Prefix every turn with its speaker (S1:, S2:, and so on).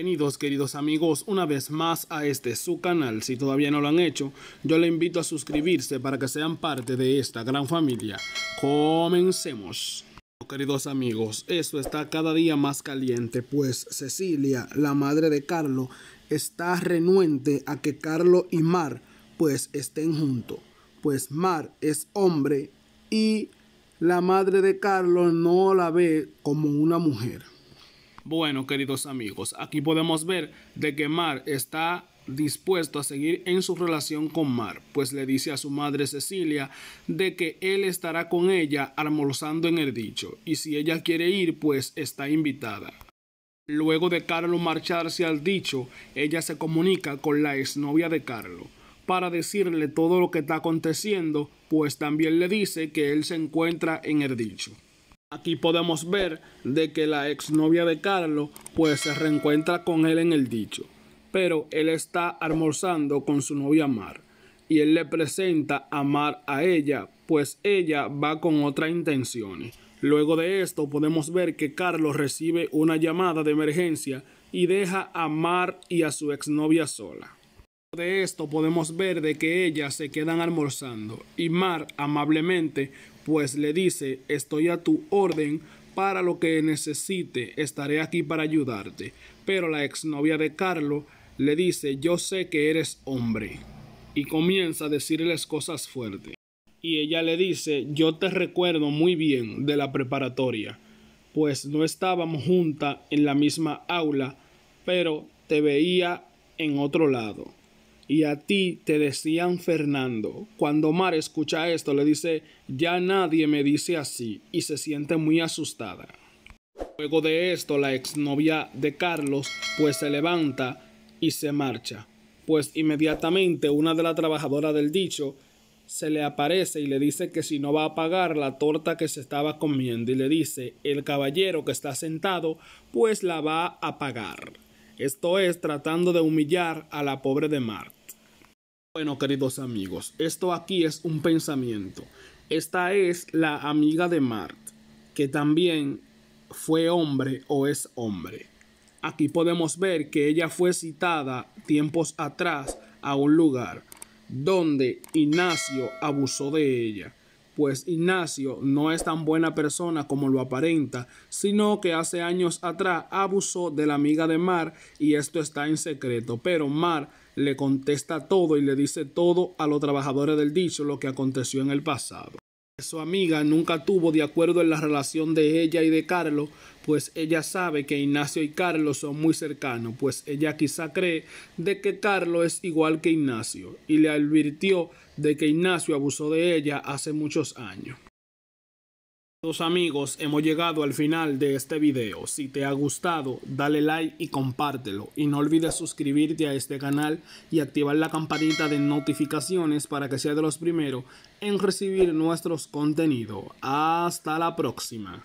S1: Bienvenidos queridos amigos una vez más a este su canal, si todavía no lo han hecho, yo le invito a suscribirse para que sean parte de esta gran familia. Comencemos. Queridos amigos, esto está cada día más caliente, pues Cecilia, la madre de Carlos está renuente a que Carlos y Mar pues estén juntos, pues Mar es hombre y la madre de Carlos no la ve como una mujer. Bueno, queridos amigos, aquí podemos ver de que Mar está dispuesto a seguir en su relación con Mar, pues le dice a su madre Cecilia de que él estará con ella almorzando en el dicho, y si ella quiere ir, pues está invitada. Luego de Carlos marcharse al dicho, ella se comunica con la exnovia de Carlos para decirle todo lo que está aconteciendo, pues también le dice que él se encuentra en el dicho. Aquí podemos ver de que la exnovia de Carlos pues se reencuentra con él en el dicho, pero él está almorzando con su novia Mar y él le presenta a Mar a ella, pues ella va con otras intenciones. Luego de esto podemos ver que Carlos recibe una llamada de emergencia y deja a Mar y a su exnovia sola. De esto podemos ver de que ellas se quedan almorzando y Mar amablemente pues le dice estoy a tu orden para lo que necesite estaré aquí para ayudarte. Pero la exnovia de Carlo le dice yo sé que eres hombre y comienza a decirles cosas fuertes. Y ella le dice yo te recuerdo muy bien de la preparatoria pues no estábamos juntas en la misma aula pero te veía en otro lado y a ti te decían Fernando. Cuando Mar escucha esto le dice, ya nadie me dice así y se siente muy asustada. Luego de esto la exnovia de Carlos pues se levanta y se marcha, pues inmediatamente una de las trabajadoras del dicho se le aparece y le dice que si no va a pagar la torta que se estaba comiendo y le dice el caballero que está sentado pues la va a pagar. Esto es tratando de humillar a la pobre de Mar. Bueno, queridos amigos, esto aquí es un pensamiento. Esta es la amiga de Mart, que también fue hombre o es hombre. Aquí podemos ver que ella fue citada tiempos atrás a un lugar donde Ignacio abusó de ella, pues Ignacio no es tan buena persona como lo aparenta, sino que hace años atrás abusó de la amiga de Mar y esto está en secreto, pero Mar le contesta todo y le dice todo a los trabajadores del dicho lo que aconteció en el pasado. Su amiga nunca tuvo de acuerdo en la relación de ella y de Carlos, pues ella sabe que Ignacio y Carlos son muy cercanos, pues ella quizá cree de que Carlos es igual que Ignacio y le advirtió de que Ignacio abusó de ella hace muchos años amigos, hemos llegado al final de este video. Si te ha gustado, dale like y compártelo. Y no olvides suscribirte a este canal y activar la campanita de notificaciones para que seas de los primeros en recibir nuestros contenidos. Hasta la próxima.